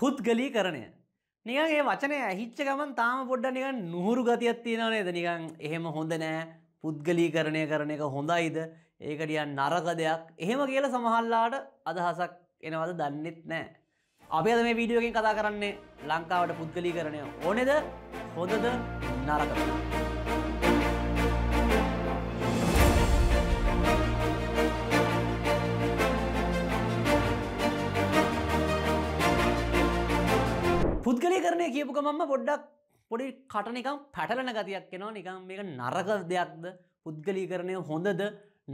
පුද්ගලී කරණය නිකන් ඒ වචනය ඇහිච්ච ගමන් තාම පොඩ්ඩ නිකන් නුහුරු ගතියක් තියෙනව නේද නිකන් එහෙම හොඳ නෑ පුද්ගලීකරණය කරන එක හොඳයිද ඒකටියන් නරක දෙයක් එහෙම කියලා සමහල්ලාට අදහසක් එනවද දන්නෙත් නෑ අපි අද මේ වීඩියෝකින් කතා කරන්නේ ලංකාවට පුද්ගලීකරණය ඕනෙද හොඳද නරකද පුද්ගලය කරණය කියපු ගමම පොඩ්ඩක් පොඩි කටන එකම් පැටලන ගතියක් එෙනවා නිකම් මේක නරක දෙයක්ද පුද්ගලී කරණය හොඳද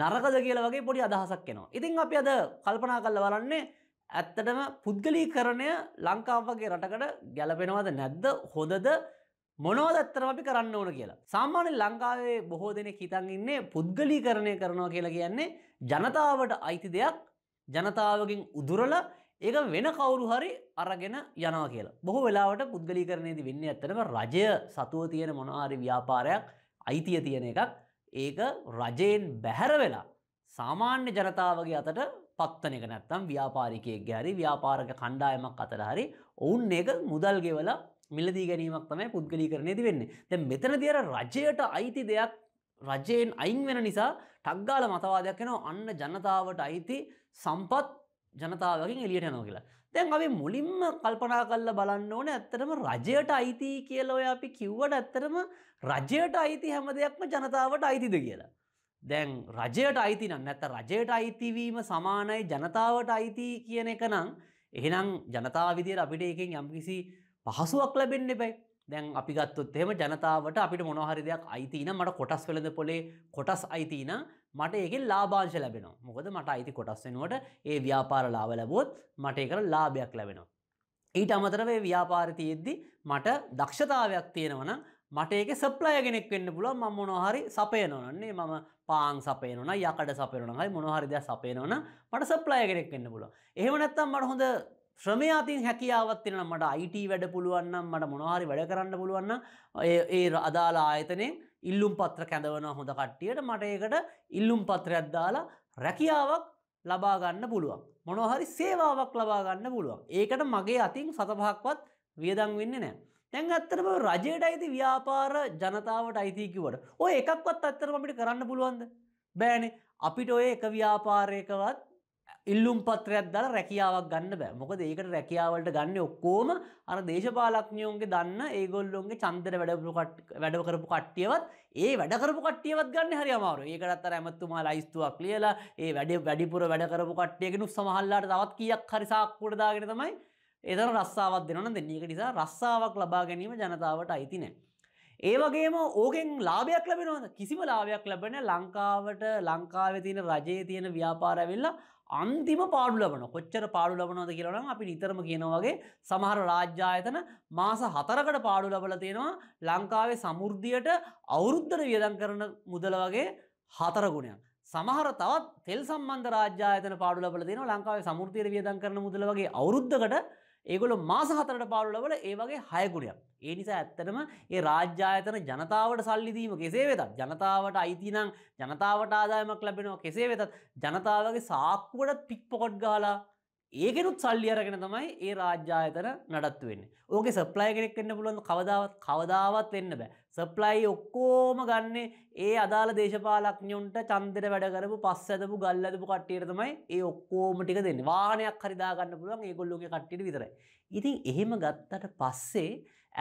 නරකද කියලා වගේ පොඩි අදහසක් එනවා. ඉතින් අපි අද කල්පනා කල්ල වලන්නේ ඇත්තටම පුද්ගලී කරණය ලංකාවගේ රටකට ගැලපෙනවද නැද්ද හොදද මොනවද ඇත්තරම අපි කරන්න ඕන කියලා. සාමාන්‍ය ලංකාවේ බොහෝ දෙනෙක් හිතන් ඉන්නේ පුද්ගලී කරණය කරනවා කියලා කියන්නේ ජනතාවට අයිති දෙයක් ජනතාවකින් උදුරලා ඒක වෙන කවුරු හරි අරගෙන යනවා කියලා බොහෝ වෙලාවට පුද්ගලි කරනයේද වෙන්න ඇත්තනම රජය සතුව තියෙන මොනආරි ව්‍යාපාරයක් අයිතිය තියෙන එකක් ඒක රජයෙන් බැහැර වෙලා සාමාන්‍ය ජනතාවගේ අතට පත්තන එක නැත්තම් ව්‍යාපාරිකයෙක් ගැරි ව්‍යාපාරක කණ්ඩායමක් අතර හරි ඔවුන් ඒක මුදල් ගෙවල මිලදී ගැනීමක් තමයි පුද්ගලි කරනයේති වෙන්නේ තැ මෙතන දියර රජයට අයිති දෙයක් රජයෙන් අයින් වෙන නිසා ටක්ගාල මතවාදයක් වෙන අන්න ජනතාවට අයිති සම්පත් ජනතාවකින් එලියට යනෝ කියලා තැන් අපි මුලින්ම කල්පනා කල්ල බලන්න ඕන ඇත්තරම රජයට අයිති කියලෝ අපි කිව්වට ඇත්තරම රජයට අයිති හැම දෙයක්ම ජනතාවට අයිතිද කියලා. දැන් රජයට අයිති නම් නැත රජයට අයිතිවීම සමානයි ජනතාවට අයිති කියන එක නම් එහෙනම් ජනතාවිදියට අපිට එකෙන් යම්කිසි පහසුවක් ලැබෙන්න්න එබැයි දැන් අපි ගත්තොත් එහෙම ජනතාවට අපිට මොනහරි දෙයක් අයිතින මට කොටස් වෙළඳ පොලේ කොටස් අයිතින මට ඒකෙන් ලාභාංශ ලැබෙනවා මොකද මට අයිති කොටස් වෙනුවට ඒ ව්‍යාපාර ලාභ ලැබුවොත් මට ඒකට ලාභයක් ලැබෙනවා ඊට අමතරව ඒ ව්‍යාපාරය තියෙද්දි මට දක්ෂතාවයක් තියෙනවනම් මට ඒක සප්ලය කෙනෙක් වෙන්න පුළුවන් මම මොනහරි සපයනවන්නේ මම පාන් සපයනවන යකඩ සපයනවන හරි මොනහරි දෙයක් සපයනවන මට සප්ලය කෙනෙක් වෙන්න පුළුවන්. එහෙම නැත්නම් මට හොඳ ශ්‍රමයා අතින් හැකියාවක් තියෙනවා මට IT වැඩ පුළුවන් නම් මට මොනහරි වැඩ කරන්න පුළුවන් නම් ඒ අදාළ ආයතනයෙන් ඉල්ලුම් පත්‍ර කැඳවන හොඳ කට්ටියට මට ඒකට ඉල්ලුම් පත්‍රයක් දාලා රැකියාවක් ලබාගන්න පුළුවන්. මොනොහරි සේවාවක් ලබාගන්න පුළුවන්. ඒකට මගේ අතින් සතපහක්වත් වියදං වෙන්න නෑ. තැන් අත්තරම රජයට අයිති ව්‍යාපාර ජනතාවට අයිතිකිවට ඔය එකක්වත් අත්තරම අපිට කරන්න පුළුවන්ද. බෑනේ අපිට ඔය එක ව්‍යාපාරයකවත් ඉල්ලුම් පත්‍රයක් දල රැකියාවක් ගන්න බෑ මොකද ඒකට රැකියාවලට ගන්න ඔක්කෝම අර දේශපාලක්ඥයෝන්ගේ දන්න ඒගොල්ලොන්ගේ චන්දර වැඩපු වැඩ කරපු කට්ටියවත් ඒ වැඩකරපු කට්ටියවත් ගන්න හරි අමාරු ඒකටත් අර ඇමත්තුමා ලයිස්තුවක් ලියලා ඒ වැඩ වැඩිපුර වැඩකරපු කට්ටියගෙනු සමහල්ලාට තවත් කියක් හරිසාක්කුට දාගෙන තමයි එදර රස්සාාවත් දෙනන දෙන්නේක නිසා රස්සාාවක් ලබා ගැනීම ජනතාවට අයිති නෑ ඒ වගේම ඕකෙන් ලාභයක් ලැබෙනවද කිසිම ලාභයක් ලැබෙන ලංකාවට ලංකාව තියෙන රජයේ තියෙන ව්‍යාපාරවෙල්ල අන්තිම පාඩු ලබන කොච්චර පාඩු ලබනවද කියලනම් අපි නිතරම කියනවගේ සමහර රාජ්‍යායතන මාස හතරකට පාඩු ලබල තියෙනවා ලංකාවේ සමුෘද්ධියට අවුරුද්ධර වියදන් කරන මුදල වගේ හතරගුණයක්. සමහර තවත් තෙල් සම්බන්ධ රාජ්‍යායතන පාඩු ලබල තියෙන ලංකාවේ සමුෘතියට වියදන් කරන මුදල වගේ අවුද්ධකට ඒගොල මාස හතරට පාලුලවල ඒ වගේ හයකුණයක්. ඒ නිසා ඇත්තටම ඒ රාජ්‍යායතන ජනතාවට සල්ලිදීම කෙසේ වෙතත් ජනතාවට අයිතිනම් ජනතාවට ආදායමක් ලැබෙනවා කෙසේ වෙතත් ජනතාවගේ සාක්කුවට පික් පොකොට් ගාලා ඒකෙනුත් සල්ලි අරගෙන තමයි ඒ රාජ්‍යායතන නඩත්තු වෙන්නේ. ඕකේ සප්ලයි කෙනෙක් වෙන්න පුළුවන් කවදාවත් කවදාවත් වෙන්න බෑ. සප්ලයි ඔක්කොම ගන්න ඒ අදාළ දේශපාලඥයන්ට ඡන්දෙට වැඩ කරපු පස් ඇදපු ගල් ඇදපු කට්ටියට තමයි ඒ ඔක්කොම ටික දෙන්නේ. වාහනයක් හරි දාගන්න පුළුවන් ඒගොල්ලෝගේ කට්ටියට විතරයි. ඉතින් එහෙම ගත්තට පස්සේ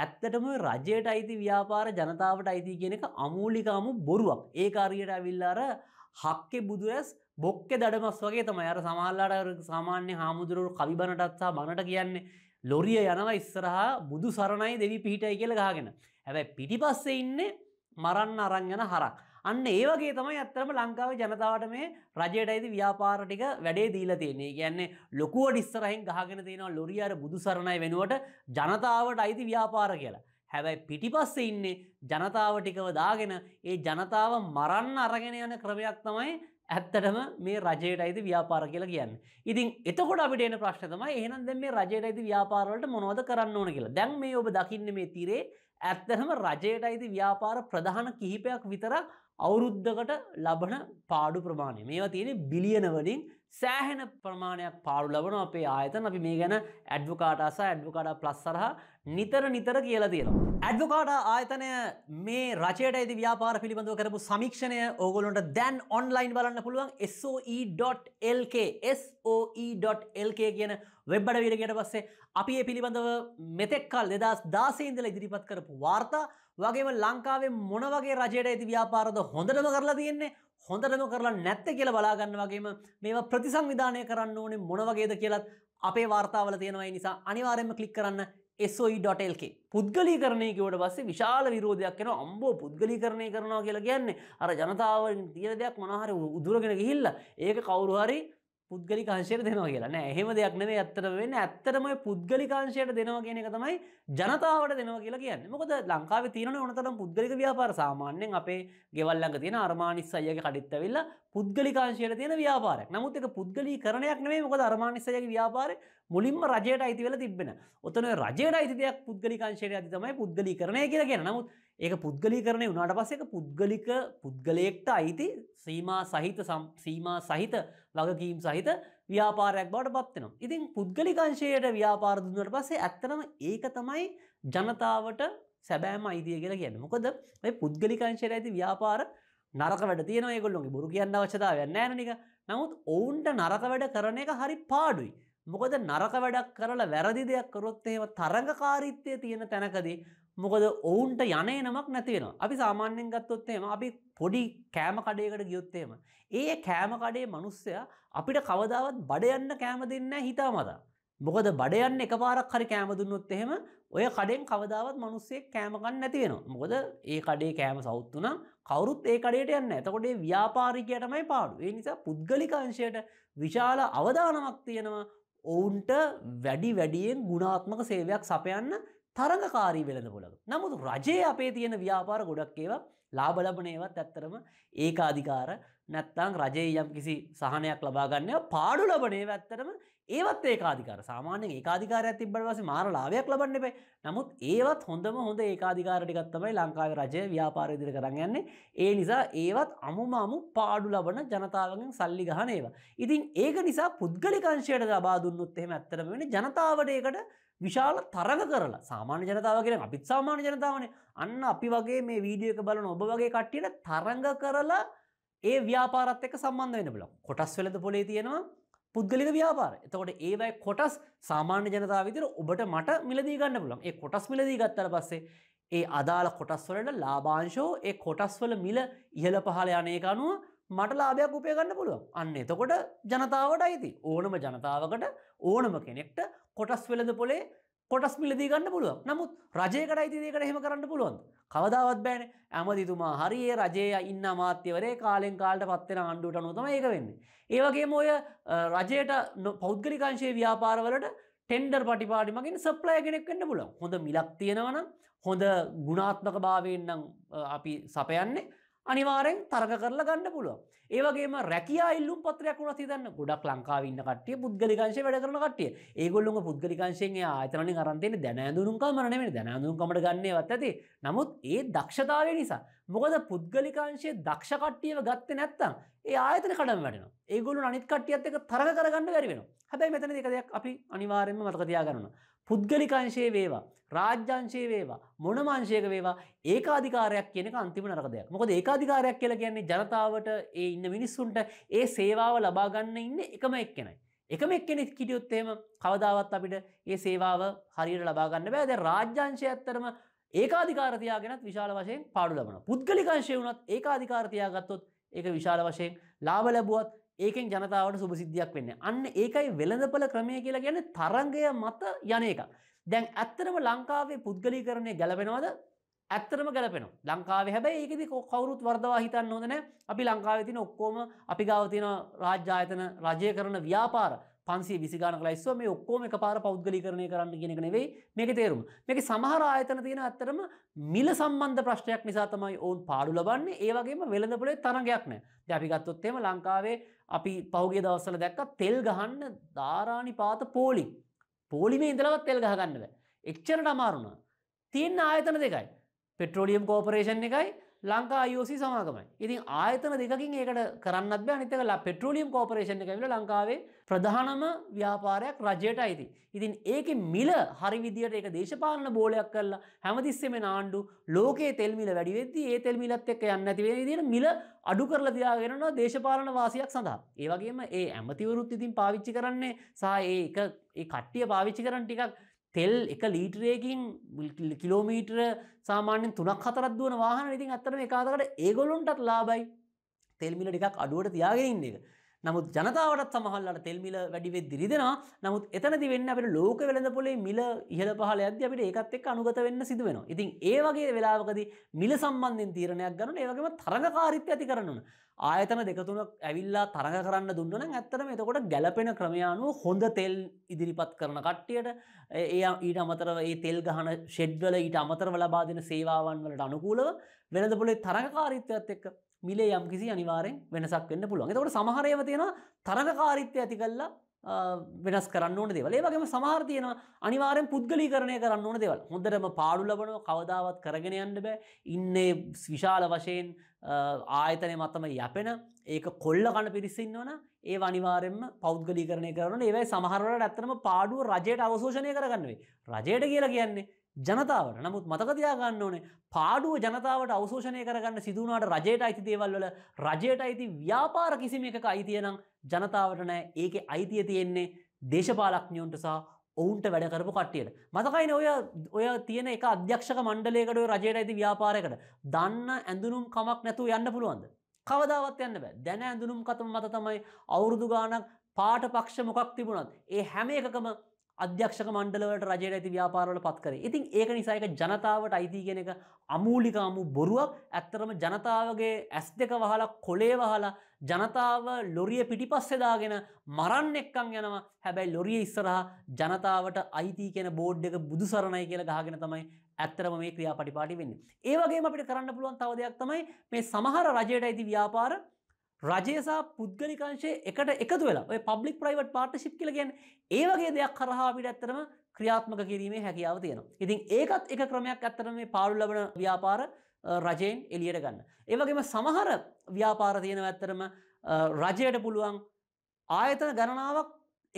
ඇත්තටම රජයට අයිති ව්‍යාපාර ජනතාවට අයිති කියන එක අමූලිකාම බොරුවක්. ඒක හරියට අවිල්ලාර හක්කේ බුදුඇස් බොක්කෙ දඩමස් වගේ තමයි අර සමල්ලාට සාමාන්‍ය හාමුදුරුවරු කවිබණටත්සා බණට කියන්නේ ලොරිය යනවා ඉස්සරහා බුදු සරණයි දෙවි පිහිටයි කියල ගාගෙන. හැබැයි පිටිපස්සේ ඉන්නේ මරන්න අරංගන හරක්. අන්න ඒවගේ තමයි ඇත්තරම ලංකාවේ ජනතාවට මේ රජයට ඇති ව්‍යාපාර ටික වැඩේ දීලා තියෙන්නේ. කියන්නේ ලොකුව ඩිස්සරහින් ගහගෙන තියෙනවා ලොරියට බුදු සරණයි වෙනුවට ජනතාවට අයිති ව්‍යාපාර කියලා. හැබැයි පිටිපස්සේ ඉන්නේ ජනතාව ටිකව දාගෙන ඒ ජනතාව මරන්න අරගෙන යන ක්‍රමයක් තමයි ඇත්තටම මේ රජයට අයිති ව්‍යාපාර කියලා කියන්න. ඉතින් එතකොට අපිට එන ප්‍රශ්න තමයි එහෙනම් දැන් මේ රජයට අයිති ව්‍යාපාරවලට මොනවද කරන්න ඕන කියලා. දැන් මේ ඔබ දකින්නේ මේ තිරේ ඇත්තටම රජයට අයිති ව්‍යාපාර ප්‍රධාන කිහිපයක් විතරක් අවුරුද්ධකට ලබන පාඩු ප්‍රමාණය මේවා තියෙන බිලියනවලින් සෑහෙන ප්‍රමාණයක් පාඩු ලබන අපේ ආයතන අපි මේ ගැන ඇඩ්වකාට අසා ඇඩ්වකාඩ ප්ලස් සරහා නිතර නිතර කියලා තියෙනවා. ඇඩ්වකාඩ ආයතනය මේ රචයට ඇති ව්‍යාපාර පිළිබඳව කරපු සමීක්ෂණය ඕගොලොන්ට දැන් ඔන්ලයින් බලන්න පුළුවන් SOE.lk SOE.lk කියන වෙබ්බඩ විරගයට පස්සේ අපි ඒ පිළිබඳව මෙතෙක්කල් දෙදස් දාසේන්දල ඉදිරිපත් කරපු වාර්තා වගේම ලංකාවේ මොන වගේ රජයට ඇති ව්‍යාපාරද හොඳටම කරලා තියෙන්නේ හොඳටම කරලා නැත්ත කියලා බලාගන්න වගේම මේවා ප්‍රතිසංවිධානය කරන්න ඕනේ මොන වගේද කියලත් අපේ වාර්තාවල තියෙනවා ඒ නිසා අනිවාර්යයෙන්ම ක්ලික් කරන්න SOE.lk පුද්ගලීකරණය කිවට පස්සේ විශාල විරෝධයක් වෙන අම්බෝ පුද්ගලීකරණය කරනවා කියලා කියන්නේ අර ජනතාව තියෙන දෙයක් මොනහරි උදුරගෙන ගිහිල්ලා ඒක කවුරු හරි පුද්ගලිකාංශයට දෙනවා කියලා නෑ එහෙම දෙයක් නෙවේ ඇත්තට වෙන්න ඇත්තටම පුද්ගලිකාංශයට දෙනවා කියන එක තමයි ජනතාවට දෙනවා කියලා කියන්නේ මොකද ලංකාවේ තියෙන ඕනතරම් පුද්ගලික ව්‍යාපාර සාමාන්‍යයෙන් අපේ ගෙවල් ළඟ තියෙන අර්මානිස් අයියාගේ කඩਿੱත් ඇවිල්ලා පුද්ගලිකාංශයට තියෙන ව්‍යාපාරයක් නමුත් ඒක පුද්ගලීකරණයක් නෙවෙයි මොකද අර්මානිස් අයියාගේ ව්‍යාපාරේ මුලින්ම රජයට අයිති වෙලා තිබෙන ඔතන රජයට අයිති දෙයක් පුද්ගලිකංශයට ඇති තමයි පුද්ගලි කරණය කියලා කියෙන නමුත් ඒක පුද්ගලි කරණය වුණට පස්සේක පුද්ගලික පුද්ගලයෙක්ට අයිති සීමා සහිත සීමා සහිත වගකීම් සහිත ව්‍යාපාරයක් බවට පත්වෙනවා. ඉතින් පුද්ගලිකංශයට ව්‍යාපාරදුන්නට පස්සේ ඇත්තනම ඒක තමයි ජනතාවට සැබෑම අයිතිය කියලා කියන්න මොකද ඔය පුද්ගලිකංශයට ඇති ව්‍යාපාර නරක වැඩ තියෙන ඒගොල්ලොගේ බොරු කියන්න අවශ්‍යතාවයක් නෑනනික නමුත් ඔවුන්ට නරක වැඩ කරන එක හරි පාඩුයි මොකද නරක වැඩක් කරලා වැරදි දෙයක් කරොත් එහෙම තරඟකාරීත්වය තියෙන තැනකදී මොකද ඔවුන්ට යනේ නමක් නැතිවෙනවා. අපි සාමාන්‍යයෙන් ගත්තොත් එහෙම අපි පොඩි කෑම කඩේකට ගියොත් එහෙම ඒ කෑම කඩේ මිනිස්සයා අපිට කවදාවත් බඩ යන්න කෑම දෙන්නේ නැහැ හිතාමතා. මොකද බඩ යන්න එකපාරක් හරි කෑම දුන්නොත් එහෙම ඔය කඩෙන් කවදාවත් මිනිස්සෙක් කෑම ගන්න නැති වෙනවා. මොකද ඒ කඩේ කෑම සවුත් උනම් කවුරුත් ඒ කඩේට යන්නේ නැහැ. එතකොට ඒ ව්‍යාපාරිකයා තමයි පාඩු. ඒ නිසා පුද්ගලික අංශයට විශාල අවදානමක් තියෙනවා. ඔවුන්ට වැඩි වැඩියෙන් ගුණාත්මක සේවයක් සපයන්න තරඟකාරී වෙලඳ පොළඟ. නමුත් රජයේ අපේ තියෙන ව්‍යාපාර ගොඩක් ඒවා ලාබ ලබනේවත් ඇත්තරම ඒකාධිකාර නැත්තං රජයේ යම් කිසි සහනයක් ලබාගන්නය පාඩු ලබනේ ඇත්තරම ඒවත් ඒකාධිකාර සාමාන්‍යෙන් ඒකාධිකාරයක් තිබ්බට පස්සේ මාර ලාභයක් ලබන්න එපේ. නමුත් ඒවත් හොඳම හොඳ ඒකාධිකාර ටිකක් තමයි ලංකාවේ රජය ව්‍යාපාරය ඉදිරියට කරන් යන්නේ. ඒ නිසා ඒවත් අමුම අමු පාඩු ලබන ජනතාවගෙන් සල්ලි ගහන ඒවා. ඉතින් ඒක නිසා පුද්ගලික අංශයට ලබා දුන්නොත් එහෙම ඇත්තටම වෙන්නේ ජනතාවට ඒකට විශාල තරග කරලා සාමාන්‍ය ජනතාව කියන අපිත් සාමාන්‍ය ජනතාවනේ. අන්න අපි වගේ මේ වීඩියෝ එක බලන ඔබ වගේ කට්ටියට තරග කරලා ඒ ව්‍යාපාරත් එක්ක සම්බන්ධ වෙන්න බලන්න. කොටස් වෙලද පොලේ තියෙනවා පුද්ගලික ව්‍යාපාර එතකොට ඒවයි කොටස් සාමාන්‍ය ජනතාව විදිර ඔබට මට මිලදී ගන්න පුළන් ඒ කොටස් මිලදී ගත්තර පස්සේ ඒ අදාළ කොටස්වලට ලාභාංශෝ ඒ කොටස්වල මිල ඉහළ පහල යනයක අනුව මට ලාභයක් උපය ගන්න පුළුවන් අන්න එතකොට ජනතාවට අයිති ඕනම ජනතාවකට ඕනම කෙනෙක්ට කොටස් වෙලද පොලේ කොටස් මිලදී ගන්න පුළුවන් නමුත් රජයකට අයිතිදයකට හෙම කරන්න පුළුවන් කවදාවත් බෑන ඇමතිතුමා හරියේ රජය ඉන්න මාත්‍යවරේ කාලෙන් කාල්ට පත්වෙන අණ්ඩුවට නොතම ඒක වෙන්නේ ඒවගේ ඔය රජයට පෞද්ගලිකංශයේ ව්‍යාපාරවලට ටෙන්ඩර් පටිපාටි මගින් සප්ලය කෙනෙක් වෙන්න පුළුවන් හොඳ මිලක් තියෙනවනම් හොඳ ගුණාත්මක භාවයෙන්නම් අපි සපයන්නේ අනිවාරෙන් තර්ග කරලා ගන්න පුළුව. ඒවගේම රැකයා ඉල්ලුම් පත්‍රයක් වුණ තිදන්න ගොඩක් ලංකාවන්න කටේ පුද්ගලිකංශ වැඩ කරන කටේ ඒගොල්ලොම පුද්ගලිකංශයෙන් ආතන කරන්තෙන දැනෑදුරුම්කාමරන වෙන දැනෑදුරුම්කමට ගන්නේ ඇති නමුත් ඒ දක්ෂතාව නිසා. මොකද පුද්ගලිකාංශයේ දක්ෂකට්ටියව ගත්ත නැත්තම් ඒ ආයතන කඩම් වැඩෙන ඒගොලු අනිත් කටියත් එක තරග කරගන්න වැරිවෙන හැබැයි මෙතන දෙකදයක් අපි අනිවාරෙන්ම මතකතියා කරනවා. පුද්ගලිකංශයේ වේවා රාජ්‍යංශයේ වේවා මොනම අංශයක වේවා ඒකාධිකාරයක් කියන එක අන්තිම නරක දෙයක්. මොකද ඒකාධිකාරයක් කියලා කියන්නේ ජනතාවට ඒ ඉන්න මිනිස්සුන්ට ඒ සේවාව ලබා ගන්න ඉන්නේ එකම එක්කෙනයි. එකම එක්කෙනෙක් හිටියොත් එහෙම කවදාවත් අපිට ඒ සේවාව හරියට ලබා ගන්න බෑ. දැන් රාජ්‍යංශය ඇත්තරම ඒකාධිකාර තියාගෙනත් විශාල වශයෙන් පාඩු ලබනවා. පුද්ගලිකංශය වුණත් ඒකාධිකාර තියාගත්තොත් ඒක විශාල වශයෙන් ලාභ ලැබුවත් ඒකෙන් ජනතාවට සුභසිද්ධියක් වෙන්න. අන්න ඒකයි වෙළඳපල ක්‍රමය කියලා ගැන තරංගය මත යන එක. දැන් ඇත්තරම ලංකාවේ පුද්ගලී කරණය ගැලපෙනවාද ඇත්තරම ගැලපෙන ලංකාව හැබැයි ඒකද කවරුත් වර්දවා හිතන්න හොදන අපි ලංකාවතින ඔක්කෝම අපි ගාවතින රාජ්‍යායතන රජය කරන ව්‍යාපාර පන්සේ විසිගාන ලයිස්ව මේ ඔක්කෝම එක පාර පෞද්ගලි කරණය කරන්න ගෙනක නෙවෙයි මේක තේරුම් මේක සමහර ආයතන තියෙන ඇත්තරම මිල සම්බන්ධ ප්‍රශ්නයක් නිසා තමයි ඔවුන් පාඩු ලබන්නේ ඒවගේම වෙළඳපොලේ තරගයක් නෑ දැපිගත්තොත්තේම ලංකාවේ අපි පෞගේ දවස්සල දැක්ක තෙල් ගහන්න ධාරාණි පාත පෝලි පෝලිමේ ඉඳලවත් තෙල් ගහගන්නද එක්චරට අමාරුණ තියෙන් ආයතන දෙකයි පෙට්‍රෝලියම් කෝපරේෂන් එකයි ලංකා අයෝසි සමාගමයි. ඉතින් ආයතන දෙකින් ඒකට කරන්නත් අනිතක පෙට්‍රෝලියම් කෝපරේෂණ කැවිල ලංකාවේ ප්‍රධානම ව්‍යාපාරයක් රජයට අයිති. ඉතින් ඒක මිල හරි විදියට ඒක දේශපාලන බෝලයක් කරලා හැමතිස්සෙම නාණ්ඩු ලෝකයේ තෙල්මිල වැඩිවෙද්දි ඒ තෙල්මිලත් එක්ක යන්න ඇතිවේ විදිට මිල අඩු කරලා තියාගෙනවා දේශපාලන වාසියක් සඳහා. ඒ වගේම ඒ ඇමතිවරුත් ඉතින් පාවිච්චි කරන්නේ සහ ඒ කට්ටිය පාවිච්චි කරන ටිකක් තෙල් එක ලීටරයකින් කිලෝමීටර සාමාන්‍යෙන් තුනක් හතරත් දුවන වාහන ඉතින් අත්තරම එකකාතකට ඒගොලුන්ටත් ලාබයි තෙල්මිල ටිකක් අඩුවට තියාගෙන ඉන්න එක නමුත් ජනතාවටත් සමහල්ලට තෙල් මිල වැඩිවෙත් දිරිදෙනවා නමුත් එතනති වෙන්න අපට ලෝක වෙළඳ පොලේ මිල ඉහල පහල ඇද අපට ඒකත් එක් අනුගත වෙන්න සිදුවෙන. ඉතින් ඒවගේ වෙලාවකද මිල සම්බන්ධෙන් තීරණයක් ගන්න ඒවගේම තරඟකාරිත්‍ය ඇති කරන්නන. ආයතන දෙකතුනක් ඇවිල්ලා තරඟ කරන්න දුන්නන ඇත්තරම එතකොට ගැලපෙන ක්‍රමයානුව හොඳ තෙල් ඉදිරිපත් කරන කට්ටියට ඒ ඊට අමතරව ඒ තෙල් ගහන ෂෙඩ්වල ඊට අමතරව ලබාදෙන සේවාවන් වලට අනුකූලව වෙළඳ පොලේ තරඟකාරිත්වයත් එක්ක මිලේ යම් කිසි අනිවාරෙන් වෙනසක් වෙන්න පුළුවන් එතකොට සමහරයව තියෙන තරගකාරිත්‍ය ඇති කල්ලා වෙනස් කරන්න ඕන දෙවල ඒවගේම සමාර්තියන අනිවාරෙන් පුද්ගලි කරණය කරන්න ඕන දෙවල් හොඳටම පාඩු ලබනව කවදාවත් කරගෙන යන්න බෑ ඉන්නේ විශාල වශයෙන් ආයතනය මතම යපෙන ඒක කොල්ල කණ පිරිසින්න ඕන ඒ අනිවාරෙන්ම පෞද්ගලි කරණය කරන ඒවයි සමහරවට ඇත්තනම පාඩුව රජයට අවශෝෂණය කරගන්නවේ රජයට කියලා කියන්නේ ජනතාවට නමුත් මතකතියාගන්න ඕනේ පාඩුව ජනතාවට අවශෝෂණය කරගන්න සිදුවනාට රජයට අයිති දේවල්වල රජයට අයිති ව්‍යාපාර කිසිම එකක අයිතියනම් ජනතාවට නෑ ඒක අයිතිය තියෙන්නේ දේශපාලක්ඥයොන්ට සහ ඔවුන්ට වැඩකරපු කට්ටියට. මතකයින ඔය ඔය තියෙන එක අධ්‍යක්ෂක මණ්ඩලයකට ඔය රජයට ඇති ව්‍යාපාරයකට දන්න ඇඳුනුම් කමක් නැතුව යන්න පුළුවන්ද. කවදාවත් යන්න බෑ දැන ඇඳුනුම් කතම මත තමයි අවුරුදු ගානක් පාට පක්ෂ මොකක් තිබුණත් ඒ හැම එකකම අධ්‍යක්ෂක මණ්ඩලවට රජයට ඇති ව්‍යාපාරවල පත් කරේ. ඉතින් ඒක නිසා ඒක ජනතාවට අයිති කියන එක අමූලික අමු බොරුවක්. ඇත්තරම ජනතාවගේ ඇස් දෙක වහලා කොලේ වහලා ජනතාව ලොරිය පිටිපස්සේ දාගෙන මරන්න එක්කන් යනවා. හැබැයි ලොරිය ඉස්සරහා ජනතාවට අයිති කියන බෝඩ් එක බුදුසරණයි කියලා ගහගෙන තමයි ඇත්තරම මේ ක්‍රියාපටිපාටි වෙන්නේ. ඒ වගේම අපිට කරන්න පුළුවන් තව දෙයක් තමයි මේ සමහර රජයට අයිති ව්‍යාපාර රජයසා පුද්ගලිකංශය එකට එකතු වෙලා ඔය පබ්ලික් ප්‍රයිවට් පාර්ටශිප් කියලගෙන් ඒවගේ දෙයක් කරහා අපිට ඇත්තරම ක්‍රියාත්මක කිරීමේ හැකියාව තියෙනවා. ඉතින් ඒකත් එක ක්‍රමයක් ඇත්තරම මේ පාඩු ලබන ව්‍යාපාර රජයෙන් එලියට ගන්න. ඒවගේම සමහර ව්‍යාපාර තියෙන ඇත්තරම රජයට පුළුවන් ආයතන ගණනාවක්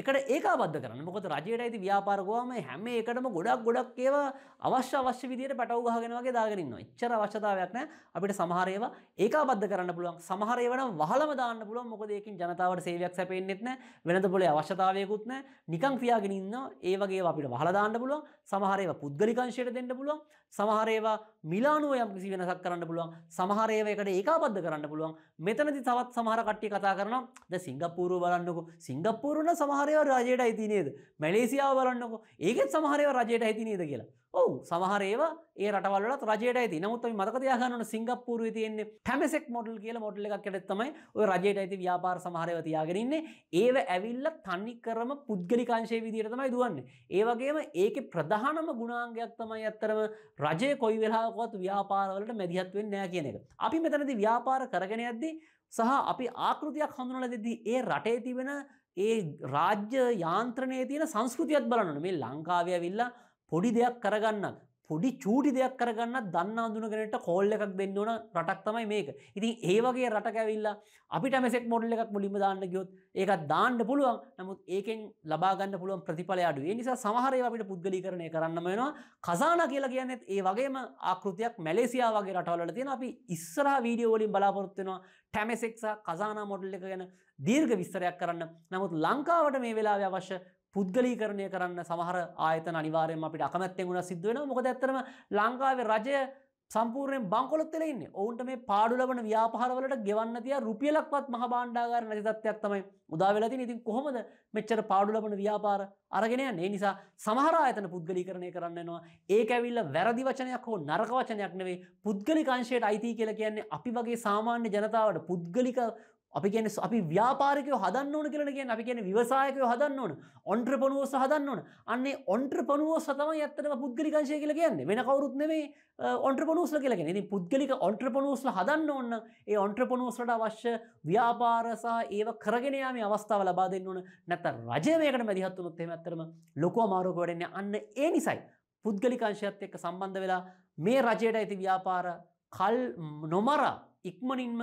එකට ඒකාබද්ධ කරන්න මොකද රජයට ඇති ව්‍යාපාරගවාම හැම එකටම ගොඩක් ගොඩක් ඒවා අවශ්‍ය අවශ්‍ය විදියට පැටවගහගෙනවගේ දාගෙනන්න එච්චර අවශ්‍යතාවයක්න අපිට සමහරේව ඒකාබද්ධ කරන්න පුළුවන් සමහරේ වන වහලම දාන්න පුළුව මොකදයකින් ජනතාවට සේවයක් සැපෙන්න්නෙත්න වෙනද පොලේ අවශ්‍යතාවයකුත්න නිකං ක්‍රියාගෙනන්න ඒවගේ අපිට වහලදාන්න පුළුවන් සමහරේ පුද්ගලිකංශයට දෙන්න පුළුවන් සමහරේවා මිලානුව යම් කිසි වෙනසක් කරන්න පුළුවන් සමහරේවයකට ඒකාබද්ධ කරන්න පුළුවන් මෙතනදි තවත් සමහර කට්ටිය කතා කරනවා ද සිංගප්පූරුව බලන්නකො සිංගප්පූරුණ සමහරව රජයට අයිති නේද මැලේසියාව බලන්නකො ඒකෙත් සමහරව රජයට අයිති නේද කියලා ඔවු සමහර ඒවා ඒ රටවලට රජයට ඇති නමුත් මතක තියාගන්න සිංගප්පූරුවේ තියෙන්නේ පැමෙසෙක් මොඩල් කියලා මොඩල් එකක් ඇටත් තමයි ඔය රජයට ඇති ව්‍යාපාර සමහරව තියාගෙන ඉන්නේ ඒව ඇවිල්ලා තනි කරම පුද්ගලිකාංශයේ විදියට තමයි දුවන්නේ ඒ වගේම ඒකේ ප්‍රධානම ගුණාංගයක් තමයි අත්තරම රජය කොයි වෙලාවකවත් ව්‍යාපාරවලට මැදිහත් වෙන්නේ නැහැ කියන එක. අපි මෙතනදී ව්‍යාපාර කරගෙන යද්දී සහ අපි ආකෘතියක් හඳුනලා දෙද්දී ඒ රටේ තිබෙන ඒ රාජ්‍ය යාන්ත්‍රණයේ තියෙන සංස්කෘතියත් බලන්න ඕනේ. මේ ලංකාවේ ඇවිල්ලා පොඩි දෙයක් කරගන්නත් පොඩි චූටි දෙයක් කරගන්න දන්න අඳුනගෙනට කෝල් එකක් දෙන්න ඕන රටක් තමයි මේක ඉතින් ඒවගේ රට ඇවිල්ලා අපිට මෙසෙක් මොඩල් එකක් මුලිම දාන්න ගියොත් ඒකත් දාන්න පුළුවන් නමුත් ඒකෙන් ලබාගන්න පුළුවන් ප්‍රතිඵල අඩු ඒ නිසා සමහරය අපිට පුද්ගලි කරණය කරන්න වෙනවා කසාන කියලා කියන්නත් ඒ වගේම ආකෘතියක් මැලේසියා වගේ රටවලට තියෙන අපි ඉස්සරා වීඩියෝ වලින් බලාපොරොත්තුවෙනවා ටැමෙසෙක්සා කසානා මොඩල් එක ගැන දීර්ඝ විස්තරයක් කරන්න නමුත් ලංකාවට මේ වෙලාව අවශ්‍ය පුද්ගලීකරණය කරන්න සමහර ආයතන අනිවාර්යෙන් අපිට අකමැත්තෙන් වුණා සිද්ධ වෙනවා. මොකද ඇත්තටම ලංකාවේ රජය සම්පූර්ණයෙන් බංකොලොත් වෙලා ඉන්නේ. ඔවුන්ට මේ පාඩු ලබන ව්‍යාපාරවලට ගෙවන්න තියා රුපියලක්වත් මහ භාණ්ඩාගාර නැති තත්ත්වයක් තමයි උදා වෙලා තියෙන්නේ. ඉතින් කොහොමද මෙච්චර පාඩු ලබන ව්‍යාපාර අරගෙන යන්නේ? ඒ නිසා සමහර ආයතන පුද්ගලීකරණය කරන්න යනවා. ඒක ඇවිල්ලා වැරදි වචනයක් හෝ නරක වචනයක් නෙවෙයි. පුද්ගලික අංශයට අයිති කියලා කියන්නේ අපි වගේ සාමාන්‍ය ජනතාවට පුද්ගලික අපි කියන අපි ව්‍යාපාරිකයෝ හදන්න ඕන කියලා කියන්නේ අපි කියන්නේ ව්‍යවසායකයෝ හදන්න ඕන ඔන්ට්‍රපනුවෝස් හදන්න ඕන අන්නේ ඔන්ට්‍රපනුවෝස් තමයි ඇත්තටම පුද්ගලික අංශය කියලා කියන්නේ වෙන කවුරුත් නෙමෙයි ඔන්ට්‍රපනුවෝස්ලා කියලා කියන්නේ ඉතින් පුද්ගලික ඔන්ට්‍රපනුවෝස්ලා හදන්න ඕන ඒ ඔන්ට්‍රපනුවෝස්ලට අවශ්‍ය ව්‍යාපාර සහ ඒව කරගෙන යාමේ අවස්ථාව ලබා දෙන්න ඕන නැත්නම් රජය මේකට මැදිහත් වුණොත් එහෙම ඇත්තටම ලොකු අමාරුවක වැඩෙන්නේ අන්න ඒ නිසයි පුද්ගලික අංශයත් එක්ක සම්බන්ධ වෙලා මේ රජයට ඇති ව්‍යාපාර කල් නොමරා ඉක්මනින්ම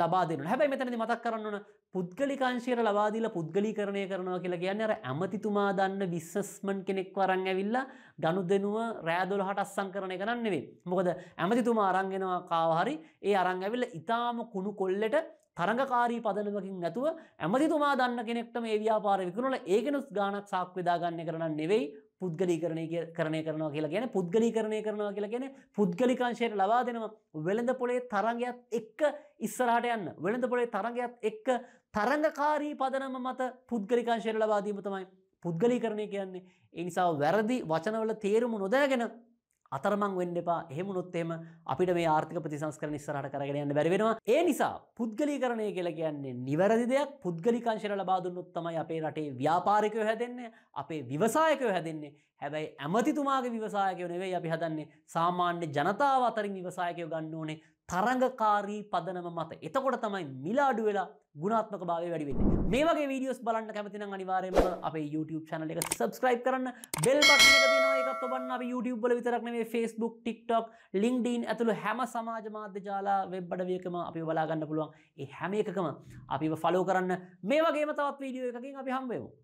ලබාදන හැබයි මෙතැනි මතක් කරන්නන පුද්ගලිකාංශයට ලබාදීල පුද්ගලි කරණය කරනවා කියලා කියන්න අර ඇමතිතුමා දන්න විශ්සස්මන් කෙනෙක් වරං ඇවිල්ලා ගණු දෙනුව රෑදොල හට අස්සං කරණය කරන්නෙවේ. මොකද ඇමතිතුමා අරංගෙනවා කාවහරි ඒ අරං ඇවිල්ල ඉතාම කුණු කොල්ලට තරඟකාරී පදනමකින් නැතුව ඇමතිතුමා දන්න කෙනෙක්ට මේ ව්‍යාපාර විකුණල ඒගෙනුස් ගානක් සාක්විදාගන්න කරන නෙවෙයි පුද්ගලීකරණය කරණය කරනවා කියලා ගැන පුද්ගලීකරණය කරනවා කියලා ගැන පුද්ගලිකාංශයට ලබා දෙනවා වෙළඳ පොලේ තරගයක් එක්ක ඉස්සරහට යන්න වෙළඳ පොලේ තරගයක් එක්ක තරඟකාරී පදනම මත පුද්ගලිකාංශයට ලබාදීම තමයි පුද්ගලීකරණය කියන්නේ ඒ නිසා වැරදි වචනවල තේරුම නොදැනගෙන අතරමං වෙන්න එපා එහෙමුණොත් එහෙම අපිට මේ ආර්ථික ප්‍රතිසංස්කරණ ඉස්සරහට කරගෙන යන්න බැරි වෙනවා. ඒ නිසා පුද්ගලීකරණය කියලා කියන්නේ නිවැරදි දෙයක් පුද්ගලිකංශයට ලබා දුන්නොත් තමයි අපේ රටේ ව්‍යාපාරිකයෝ හැදෙන්නේ, අපේ ව්‍යවසායකයෝ හැදෙන්නේ. හැබැයි ඇමතිතුමාගේ ව්‍යවසායකයෝ නෙවෙයි අපි හදන්නේ. සාමාන්‍ය ජනතාව අතරින් ව්‍යවසායකයෝ ගන්න ඕනේ. තරඟකාරී පදනම මත. එතකොට තමයි මිලාඩු වෙලා ගුණාත්මක භාවය වැඩි වෙන්නේ. මේ වගේ වීඩියෝස් බලන්න කැමති නම් අනිවාර්යයෙන්ම අපේ YouTube channel එක subscribe කරන්න. bell button එක තියෙනවා ඒකත් ඔබන්න අපි YouTube වල විතරක් නෙමෙයි Facebook, TikTok, LinkedIn ඇතුළු හැම සමාජ මාධ්‍ය ජාලා වෙබ් අඩවියකම අපිව බලා ගන්න පුළුවන්. ඒ හැම එකකම අපිව follow කරන්න. මේ වගේම තවත් වීඩියෝ එකකින් අපි හම්බ වෙමු.